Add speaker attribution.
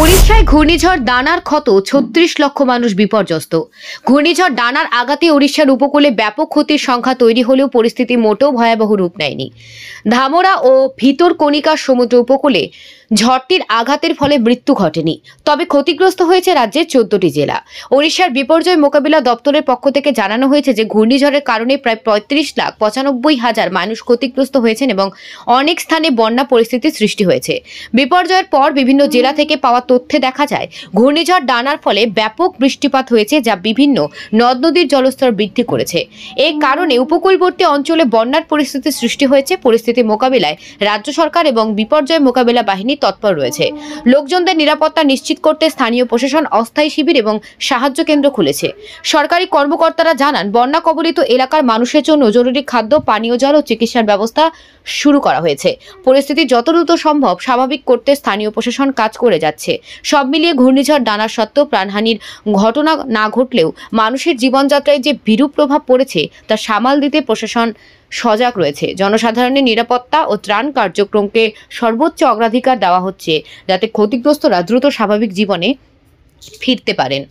Speaker 1: ওড়িশায় ঘূর্ণিঝড় দানার ক্ষত ছত্রিশ লক্ষ মানুষ বিপর্যস্ত ঘূর্ণিঝড় ডানার আঘাতে ওড়িশার উপকূলে ব্যাপক ক্ষতির সংখ্যা তৈরি হলেও পরিস্থিতি মোটেও ভয়াবহ রূপ নেয়নি ধামরা ও ভিতর কণিকার সমুদ্র উপকূলে ঝড়টির আঘাতের ফলে মৃত্যু ঘটেনি তবে ক্ষতিগ্রস্ত হয়েছে রাজ্যের চোদ্দটি জেলা ওড়িশার বিপর্যয় মোকাবিলা দপ্তরের পক্ষ থেকে জানানো হয়েছে যে ঘূর্ণিঝড়ের কারণে প্রায় পঁয়ত্রিশ লাখ পঁচানব্বই হাজার মানুষ ক্ষতিগ্রস্ত হয়েছেন এবং অনেক স্থানে বন্যা পরিস্থিতির সৃষ্টি হয়েছে বিপর্যয়ের পর বিভিন্ন জেলা থেকে পাওয়া তথ্যে দেখা যায় ঘূর্ণিঝড় ডানার ফলে ব্যাপক বৃষ্টিপাত হয়েছে যা বিভিন্ন নদ নদীর জলস্তর বৃদ্ধি করেছে এই কারণে উপকূলবর্তী অঞ্চলে বন্যার পরিস্থিতি সৃষ্টি হয়েছে পরিস্থিতি মোকাবিলায় রাজ্য সরকার এবং বিপর্যয় মোকাবিলা বাহিনী তৎপর রয়েছে লোকজনদের নিরাপত্তা নিশ্চিত করতে স্থানীয় প্রশাসন অস্থায়ী শিবির এবং সাহায্য কেন্দ্র খুলেছে সরকারি কর্মকর্তারা জানান বন্যা কবলিত এলাকার মানুষের জন্য জরুরি খাদ্য পানীয় জল ও চিকিৎসার ব্যবস্থা শুরু করা হয়েছে পরিস্থিতি যত দ্রুত সম্ভব স্বাভাবিক করতে স্থানীয় প্রশাসন কাজ করে যাচ্ছে হয়েছে সব মিলিয়ে ঘূর্ণিঝড় ডানা সত্ত্বেও প্রাণহানির ঘটনা না ঘটলেও মানুষের জীবনযাত্রায় যে বিরূপ প্রভাব পড়েছে তা সামাল দিতে প্রশাসন সজাগ রয়েছে জনসাধারণের নিরাপত্তা ও ত্রাণ কার্যক্রমকে সর্বোচ্চ অগ্রাধিকার দেওয়া হচ্ছে যাতে ক্ষতিগ্রস্তরা দ্রুত স্বাভাবিক জীবনে ফিরতে পারেন